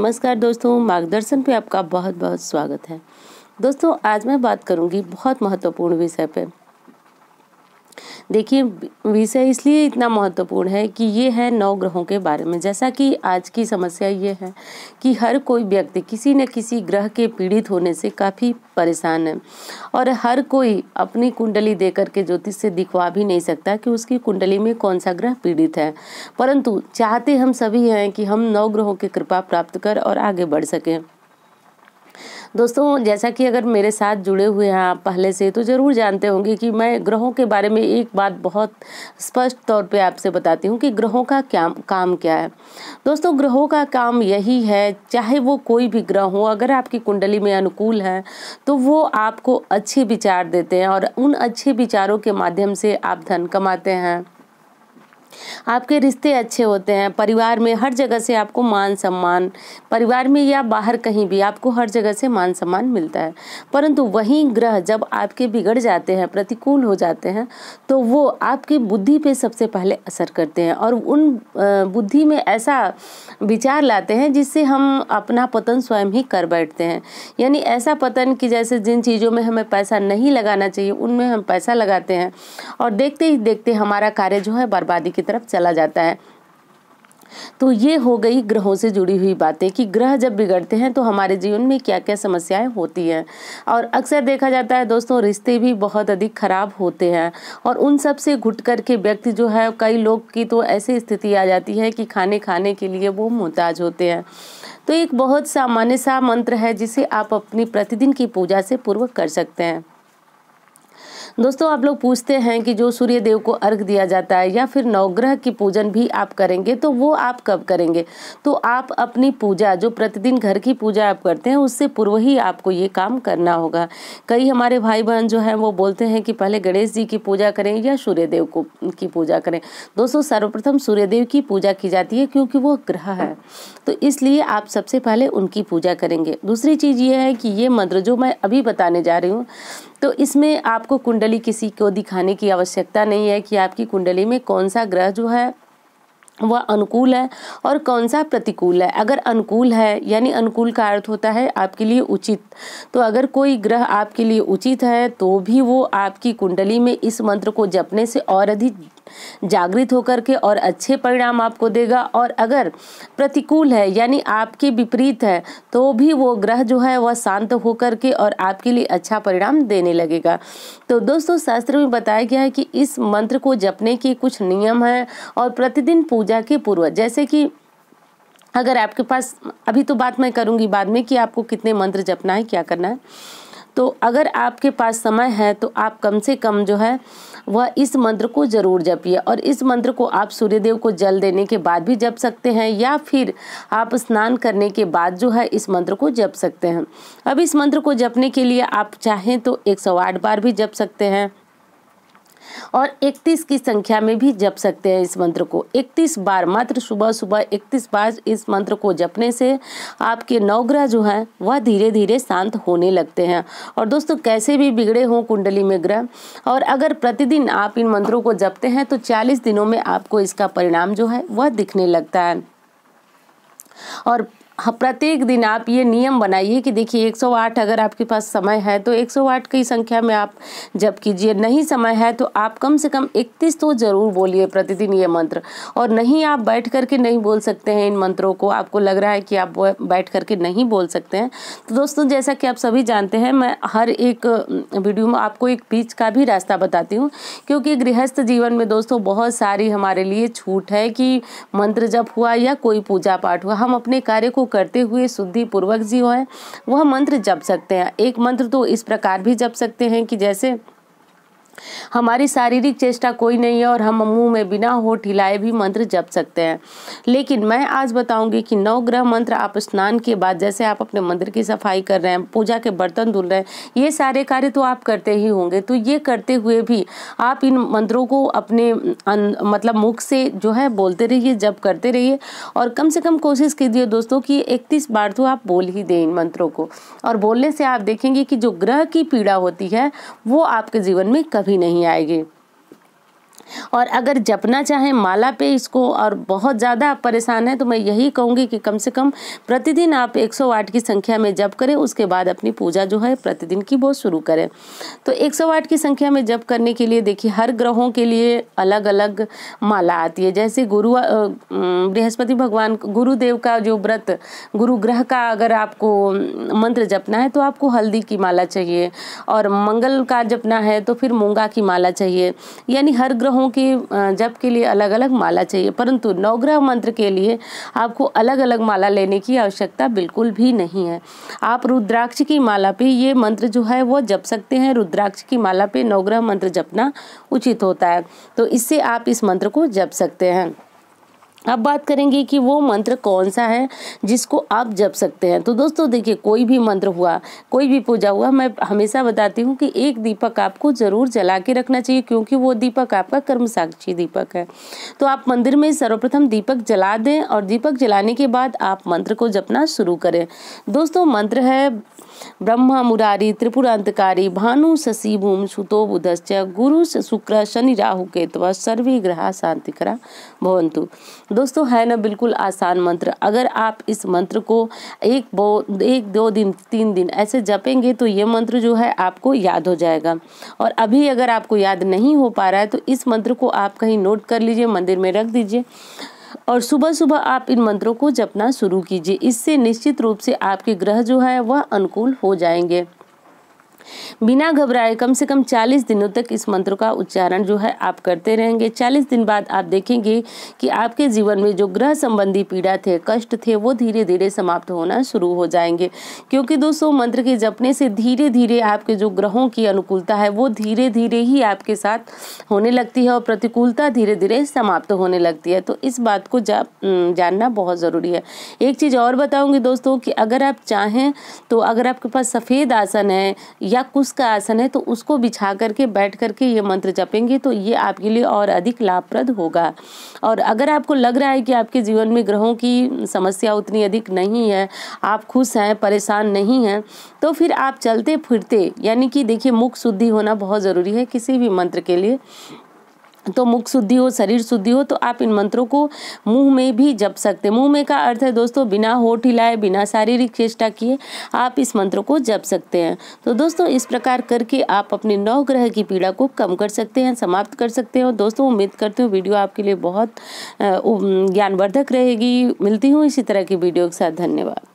नमस्कार दोस्तों मार्गदर्शन पे आपका बहुत बहुत स्वागत है दोस्तों आज मैं बात करूंगी बहुत महत्वपूर्ण विषय पे देखिए विषय इसलिए इतना महत्वपूर्ण है कि ये है नौ ग्रहों के बारे में जैसा कि आज की समस्या ये है कि हर कोई व्यक्ति किसी न किसी ग्रह के पीड़ित होने से काफ़ी परेशान है और हर कोई अपनी कुंडली देकर के ज्योतिष से दिखवा भी नहीं सकता कि उसकी कुंडली में कौन सा ग्रह पीड़ित है परंतु चाहते हम सभी हैं कि हम नौ ग्रहों की कृपा प्राप्त कर और आगे बढ़ सकें दोस्तों जैसा कि अगर मेरे साथ जुड़े हुए हैं आप पहले से तो ज़रूर जानते होंगे कि मैं ग्रहों के बारे में एक बात बहुत स्पष्ट तौर पे आपसे बताती हूँ कि ग्रहों का क्या काम क्या है दोस्तों ग्रहों का काम यही है चाहे वो कोई भी ग्रह हो अगर आपकी कुंडली में अनुकूल है तो वो आपको अच्छे विचार देते हैं और उन अच्छे विचारों के माध्यम से आप धन कमाते हैं आपके रिश्ते अच्छे होते हैं परिवार में हर जगह से आपको मान सम्मान परिवार में या बाहर कहीं भी आपको हर जगह से मान सम्मान मिलता है परंतु वही ग्रह जब आपके बिगड़ जाते हैं प्रतिकूल हो जाते हैं तो वो आपकी बुद्धि पे सबसे पहले असर करते हैं और उन बुद्धि में ऐसा विचार लाते हैं जिससे हम अपना पतन स्वयं ही कर बैठते हैं यानी ऐसा पतन कि जैसे जिन चीज़ों में हमें पैसा नहीं लगाना चाहिए उनमें हम पैसा लगाते हैं और देखते ही देखते हमारा कार्य जो है बर्बादी की तरफ चला जाता है तो ये हो गई ग्रहों से जुड़ी हुई बातें कि ग्रह जब बिगड़ते हैं तो हमारे जीवन में क्या क्या समस्याएं होती हैं और अक्सर देखा जाता है दोस्तों रिश्ते भी बहुत अधिक खराब होते हैं और उन सब से घुट कर के व्यक्ति जो है कई लोग की तो ऐसी स्थिति आ जाती है कि खाने खाने के लिए वो मोहताज होते हैं तो एक बहुत सामान्य सा मंत्र है जिसे आप अपनी प्रतिदिन की पूजा से पूर्व कर सकते हैं दोस्तों आप लोग पूछते हैं कि जो सूर्य देव को अर्घ दिया जाता है या फिर नवग्रह की पूजन भी आप करेंगे तो वो आप कब करेंगे तो आप अपनी पूजा जो प्रतिदिन घर की पूजा आप करते हैं उससे पूर्व ही आपको ये काम करना होगा कई हमारे भाई बहन जो हैं वो बोलते हैं कि पहले गणेश जी की पूजा करें या सूर्यदेव को की पूजा करें दोस्तों सर्वप्रथम सूर्यदेव की पूजा की जाती है क्योंकि वो ग्रह है तो इसलिए आप सबसे पहले उनकी पूजा करेंगे दूसरी चीज़ ये है कि ये मंत्र जो मैं अभी बताने जा रही हूँ तो इसमें आपको कुंडली किसी को दिखाने की आवश्यकता नहीं है कि आपकी कुंडली में कौन सा ग्रह जो है वह अनुकूल है और कौन सा प्रतिकूल है अगर अनुकूल है यानी अनुकूल का अर्थ होता है आपके लिए उचित तो अगर कोई ग्रह आपके लिए उचित है तो भी वो आपकी कुंडली में इस मंत्र को जपने से और अधिक जागृत होकर के और अच्छे परिणाम आपको देगा और अगर प्रतिकूल है यानी आपके विपरीत है तो भी वो ग्रह जो है वह शांत होकर के और आपके लिए अच्छा परिणाम देने लगेगा तो दोस्तों शास्त्र में बताया गया है कि इस मंत्र को जपने के कुछ नियम हैं और प्रतिदिन पूजा के पूर्व जैसे कि अगर आपके पास अभी तो बात मैं करूँगी बाद में कि आपको कितने मंत्र जपना है क्या करना है तो अगर आपके पास समय है तो आप कम से कम जो है वह इस मंत्र को जरूर जपिए और इस मंत्र को आप सूर्यदेव को जल देने के बाद भी जप सकते हैं या फिर आप स्नान करने के बाद जो है इस मंत्र को जप सकते हैं अब इस मंत्र को जपने के लिए आप चाहें तो एक बार भी जप सकते हैं और 31 की संख्या में भी जप सकते हैं इस मंत्र को 31 बार मात्र सुबह सुबह 31 बार इस मंत्र को जपने से आपके नवग्रह जो हैं वह धीरे धीरे शांत होने लगते हैं और दोस्तों कैसे भी बिगड़े हों कुंडली में ग्रह और अगर प्रतिदिन आप इन मंत्रों को जपते हैं तो चालीस दिनों में आपको इसका परिणाम जो है वह दिखने लगता है और हाँ, प्रत्येक दिन आप ये नियम बनाइए कि देखिए 108 अगर आपके पास समय है तो 108 की संख्या में आप जब कीजिए नहीं समय है तो आप कम से कम 31 तो ज़रूर बोलिए प्रतिदिन ये मंत्र और नहीं आप बैठ करके नहीं बोल सकते हैं इन मंत्रों को आपको लग रहा है कि आप बैठ करके नहीं बोल सकते हैं तो दोस्तों जैसा कि आप सभी जानते हैं मैं हर एक वीडियो में आपको एक बीच का भी रास्ता बताती हूँ क्योंकि गृहस्थ जीवन में दोस्तों बहुत सारी हमारे लिए छूट है कि मंत्र जब हुआ या कोई पूजा पाठ हुआ हम अपने कार्य को करते हुए शुद्धि पूर्वक जी है वह मंत्र जप सकते हैं एक मंत्र तो इस प्रकार भी जप सकते हैं कि जैसे हमारी शारीरिक चेष्टा कोई नहीं है और हम मुंह में बिना होठ हिलाए भी मंत्र जप सकते हैं लेकिन मैं आज बताऊंगी कि नवग्रह मंत्र आप स्नान के बाद जैसे आप अपने मंदिर की सफाई कर रहे हैं पूजा के बर्तन धुल रहे हैं ये सारे कार्य तो आप करते ही होंगे तो ये करते हुए भी आप इन मंत्रों को अपने अन, मतलब मुख से जो है बोलते रहिए जब करते रहिए और कम से कम कोशिश कीजिए दोस्तों कि इकतीस बार तो आप बोल ही दें इन मंत्रों को और बोलने से आप देखेंगे कि जो ग्रह की पीड़ा होती है वो आपके जीवन में कभी भी नहीं आएगी और अगर जपना चाहें माला पे इसको और बहुत ज़्यादा आप परेशान हैं तो मैं यही कहूँगी कि कम से कम प्रतिदिन आप 108 की संख्या में जप करें उसके बाद अपनी पूजा जो है प्रतिदिन की वो शुरू करें तो 108 की संख्या में जप करने के लिए देखिए हर ग्रहों के लिए अलग अलग माला आती है जैसे गुरु बृहस्पति भगवान गुरुदेव का जो व्रत गुरु ग्रह का अगर आपको मंत्र जपना है तो आपको हल्दी की माला चाहिए और मंगल का जपना है तो फिर मूंगा की माला चाहिए यानी हर ग्रहों ग्रहों के जप के लिए अलग अलग माला चाहिए परंतु नवग्रह मंत्र के लिए आपको अलग अलग माला लेने की आवश्यकता बिल्कुल भी नहीं है आप रुद्राक्ष की माला पे ये मंत्र जो है वो जप सकते हैं रुद्राक्ष की माला पे नवग्रह मंत्र जपना उचित होता है तो इससे आप इस मंत्र को जप सकते हैं अब बात करेंगे कि वो मंत्र कौन सा है जिसको आप जप सकते हैं तो दोस्तों देखिए कोई भी मंत्र हुआ कोई भी पूजा हुआ मैं हमेशा बताती हूँ कि एक दीपक आपको ज़रूर जला के रखना चाहिए क्योंकि वो दीपक आपका कर्म साक्षी दीपक है तो आप मंदिर में सर्वप्रथम दीपक जला दें और दीपक जलाने के बाद आप मंत्र को जपना शुरू करें दोस्तों मंत्र है ब्रह्मा मुरारी त्रिपुरांतकारी भानु शशि शशिभूम सुतो बुधश्च गुरु शुक्र शनि राहु केतव सर्वे ग्रह शांतिकरा भवंतु दोस्तों है ना बिल्कुल आसान मंत्र अगर आप इस मंत्र को एक बो एक दो दिन तीन दिन ऐसे जपेंगे तो ये मंत्र जो है आपको याद हो जाएगा और अभी अगर आपको याद नहीं हो पा रहा है तो इस मंत्र को आप कहीं नोट कर लीजिए मंदिर में रख दीजिए और सुबह सुबह आप इन मंत्रों को जपना शुरू कीजिए इससे निश्चित रूप से आपके ग्रह जो है वह अनुकूल हो जाएंगे बिना घबराए कम से कम 40 दिनों तक इस मंत्र का उच्चारण जो है आप करते रहेंगे 40 दिन बाद आप देखेंगे कि आपके जीवन में जो ग्रह संबंधी पीड़ा थे कष्ट थे वो धीरे धीरे समाप्त होना शुरू हो जाएंगे क्योंकि दोस्तों मंत्र के जपने से धीरे धीरे आपके जो ग्रहों की अनुकूलता है वो धीरे धीरे ही आपके साथ होने लगती है और प्रतिकूलता धीरे धीरे समाप्त होने लगती है तो इस बात को जा, जानना बहुत ज़रूरी है एक चीज़ और बताऊँगी दोस्तों कि अगर आप चाहें तो अगर आपके पास सफ़ेद आसन है या कुछ शीर्ष का आसन है तो उसको बिछा करके बैठ करके ये मंत्र जपेंगे तो ये आपके लिए और अधिक लाभप्रद होगा और अगर आपको लग रहा है कि आपके जीवन में ग्रहों की समस्या उतनी अधिक नहीं है आप खुश हैं परेशान नहीं हैं तो फिर आप चलते फिरते यानी कि देखिए मुख शुद्धि होना बहुत ज़रूरी है किसी भी मंत्र के लिए तो मुख शुद्धि हो शरीर शुद्धि हो तो आप इन मंत्रों को मुंह में भी जप सकते हैं मुंह में का अर्थ है दोस्तों बिना होठ हिलाए बिना शारीरिक चेष्टा किए आप इस मंत्रों को जप सकते हैं तो दोस्तों इस प्रकार करके आप अपने नौ ग्रह की पीड़ा को कम कर सकते हैं समाप्त कर सकते हैं दोस्तों उम्मीद करती हूँ वीडियो आपके लिए बहुत ज्ञानवर्धक रहेगी मिलती हूँ इसी तरह की वीडियो के साथ धन्यवाद